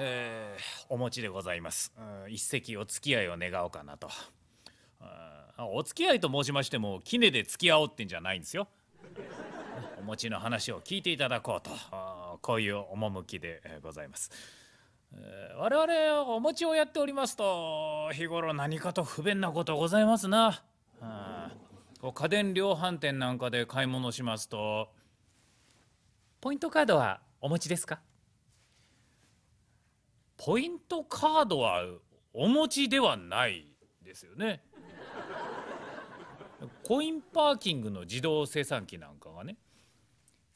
えー、お持ちでございます、うん、一席お付き合いを願おうかなと、うん、お付き合いと申しましてもキネで付き合おうってんじゃないんですよお持ちの話を聞いていただこうとこういう趣でございますえー、我々お餅をやっておりますと日頃何かと不便なことございますな、うん、家電量販店なんかで買い物しますとポイントカードはお持ちですかポイントカードはお持ちではないですよねコインパーキングの自動生産機なんかがね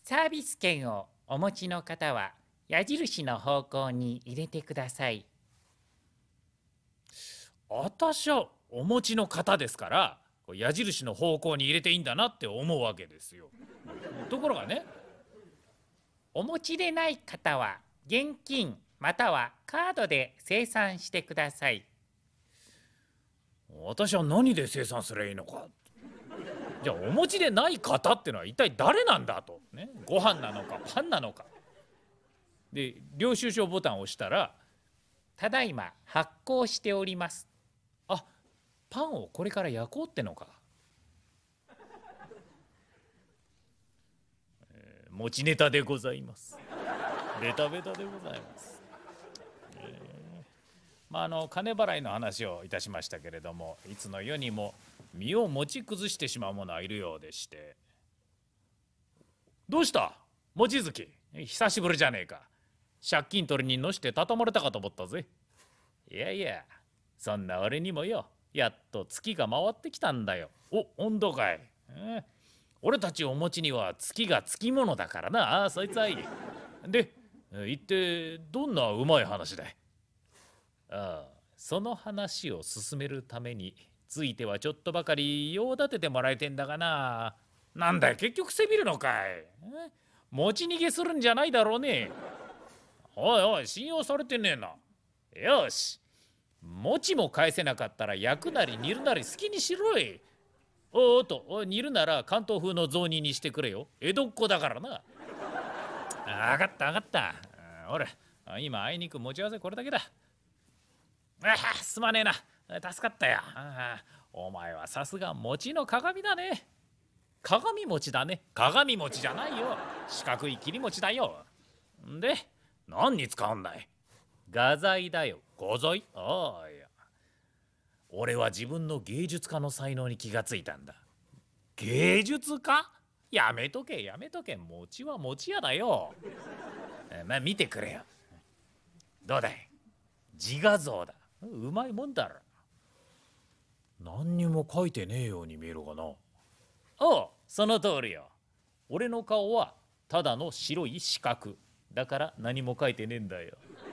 サービス券をお持ちの方は矢印の方向に入れてください私はお持ちの方ですから矢印の方向に入れていいんだなって思うわけですよ。ところがねお持ちでない方は現金またはカードで生産してください。私は何で生産すればいいのかじゃあお持ちでない方ってのは一体誰なんだと、ね、ご飯なのかパンなのかで領収書ボタンを押したら「ただいま発行しております」あパンをこれから焼こうってのか、えー、持ちネタでございますベタベタでございます、えー、まああの金払いの話をいたしましたけれどもいつの世にも身を持ち崩してしまう者はいるようでして「どうした望月久しぶりじゃねえか」。借金取りにのして畳まれたかと思ったぜいやいやそんな俺にもよやっと月が回ってきたんだよお温度かい、うん、俺たちお持ちには月がつきものだからなあそいつはいいで一体どんなうまい話だいああその話を進めるためについてはちょっとばかり用立ててもらえてんだがななんだよ結局せびるのかいうん、持ち逃げするんじゃないだろうねおいおい信用されてねえなよしもちも返せなかったら焼くなり煮るなり好きにしろいおおとお煮るなら関東風の雑煮にしてくれよ江戸っ子だからな分かった分かった俺今あいにく持ち合わせこれだけだあすまねえな助かったよお前はさすが餅の鏡だね鏡餅だね鏡餅じゃないよ四角い切り餅だよで何に使うんだい画材だよ画材ああいや俺は自分の芸術家の才能に気がついたんだ芸術家やめとけやめとけ餅は餅屋だよえまあ見てくれよどうだい自画像だうまいもんだろ何にも書いてねえように見えるかなおうその通りよ俺の顔はただの白い四角だから何も書いてねえんだよ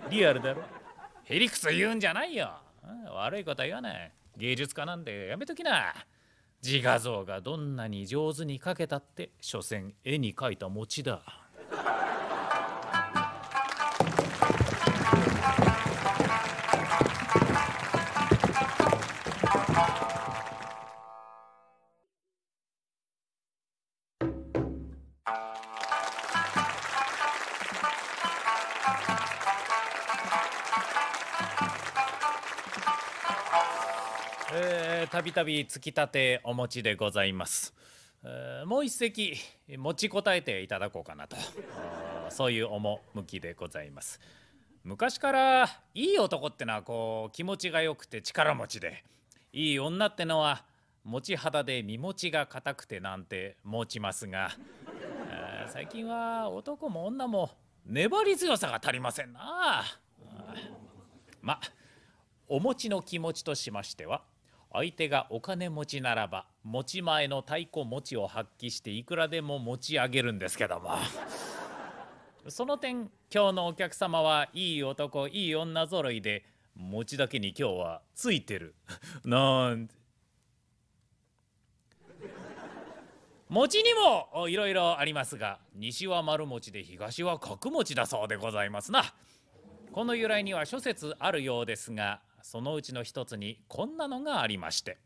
リアルだろへりくつ言うんじゃないよ悪いことは言わない芸術家なんでやめときな自画像がどんなに上手に描けたって所詮絵に描いた餅だたびたびき立てお持ちでございます。もう一席持ちこたえていただこうかなとそういう趣でございます。昔からいい男ってのはこう気持ちが良くて力持ちでいい女ってのは持ち肌で身持ちが硬くてなんて持ちますが最近は男も女も粘り強さが足りませんな。まお持ちの気持ちとしましては相手がお金持ちならば持ち前の太鼓持ちを発揮していくらでも持ち上げるんですけども その点今日のお客様はいい男いい女揃いで持ちだけに今日はついてる なんて餅にもいろいろありますが西は丸餅で東は角餅だそうでございますなこの由来には諸説あるようですがそのうちの一つにこんなのがありまして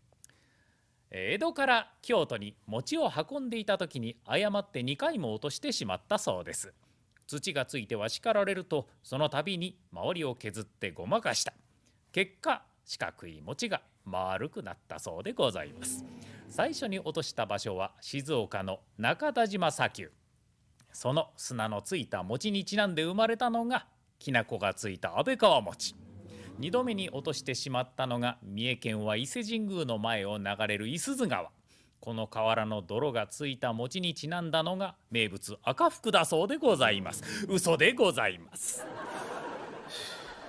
江戸から京都に餅を運んでいた時に誤って2回も落としてしまったそうです土がついては叱られるとその度に周りを削ってごまかした結果四角い餅が丸くなったそうでございます最初に落とした場所は静岡の中田島砂丘その砂のついた餅にちなんで生まれたのがきな粉がついた安倍川餅2度目に落としてしまったのが三重県は伊勢神宮の前を流れる伊豆川この河原の泥がついた餅にちなんだのが名物赤福だそうでございます嘘でございます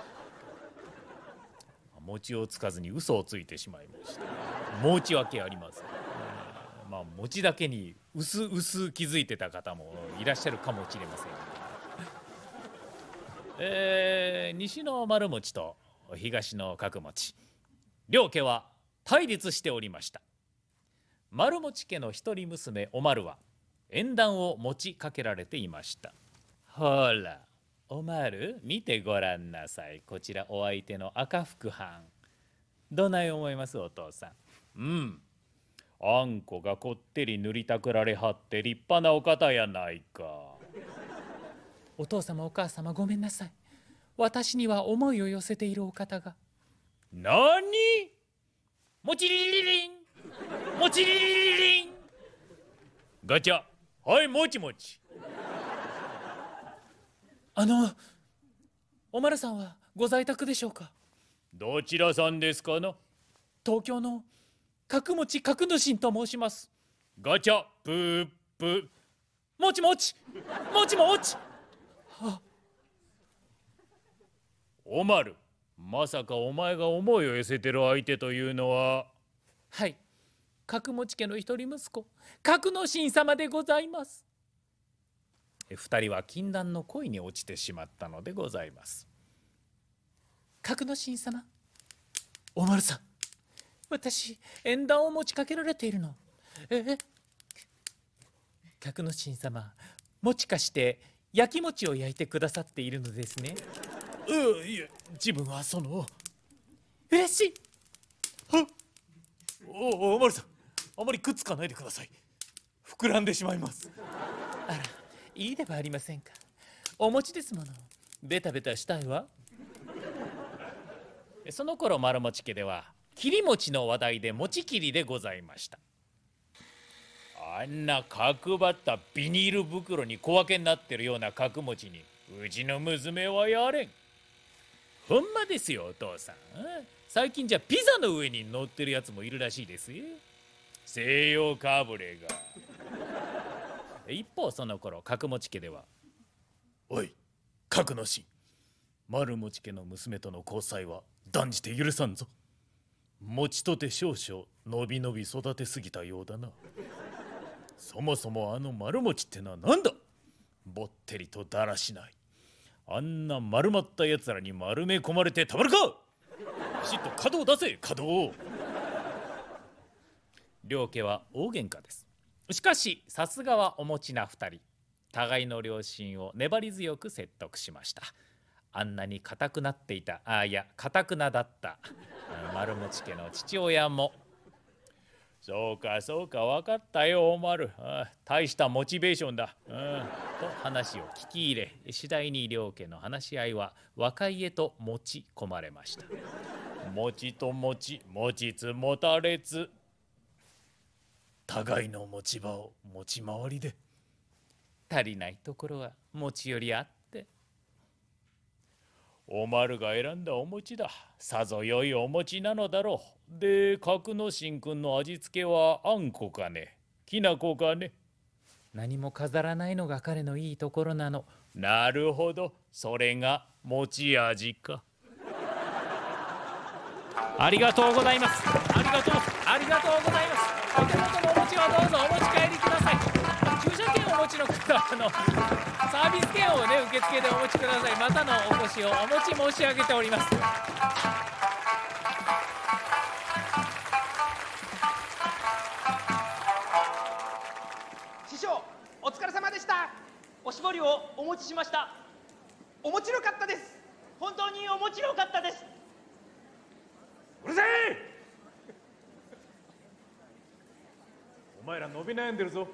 餅をつかずに嘘をついてしまいました申し訳ありません、うん、まあ餅だけに薄々気づいてた方もいらっしゃるかもしれませんえー、西の丸餅とお東の角持ち両家は対立しておりました丸持家の一人娘おまるは縁談を持ちかけられていましたほらおまる見てごらんなさいこちらお相手の赤福藩どない思いますお父さんうんあんこがこってり塗りたくられはって立派なお方やないかお父様お母様ごめんなさい私には思いを寄せているお方が何もちりりりんもちりりりんガチャはいもちもちあのおまるさんはご在宅でしょうかどちらさんですかな東京の角持角主と申しますガチャプープーもちもちもちもちあおまるまさかお前が思いを寄せてる相手というのははい角持ち家の一人息子角之進様でございます二人は禁断の恋に落ちてしまったのでございます角之進様おまるさん私縁談を持ちかけられているのえ角之進様もちかして焼き餅を焼いてくださっているのですねういや自分はその嬉しいはおおまるさんあまりくっつかないでください膨らんでしまいますあらいいではありませんかおちですものベタベタしたいわその頃丸餅家では切り餅の話題で餅切りでございましたあんな角張ったビニール袋に小分けになってるような角餅にうちの娘はやれんほんまですよお父さん最近じゃピザの上に乗ってるやつもいるらしいですよ西洋かぶれが 一方その頃角持家では「おい角の神丸持家の娘との交際は断じて許さんぞ持ちとて少々のびのび育てすぎたようだなそもそもあの丸持ってのは何だぼってりとだらしないあんな丸まったやつらに丸め込まれてたまるかきちっと角を出せ角を両家は大喧嘩ですしかしさすがはお持ちな2人互いの両親を粘り強く説得しましたあんなに固くなっていたあいや硬くなだった丸持家の父親もそうかそうか分かったよおまる大したモチベーションだ、うん、と話を聞き入れ次第に両家の話し合いは和解へと持ち込まれました持ちと持ち持ちつ持たれつ互いの持ち場を持ち回りで足りないところは持ち寄り合っておまるが選んだお餅ださぞ良いお餅なのだろうで格之進くんの味付けはあんこかねきなこかね何も飾らないのが彼のいいところなのなるほどそれが餅ち味かありがとうございますありがとうありがとうございます持ちの方あのサービス券をね受付でお持ちくださいまたのお越しをお持ち申し上げております師匠お疲れ様でしたおしぼりをお持ちしましたお面ろかったです本当にお面ろかったですうるせえお前ら伸び悩んでるぞ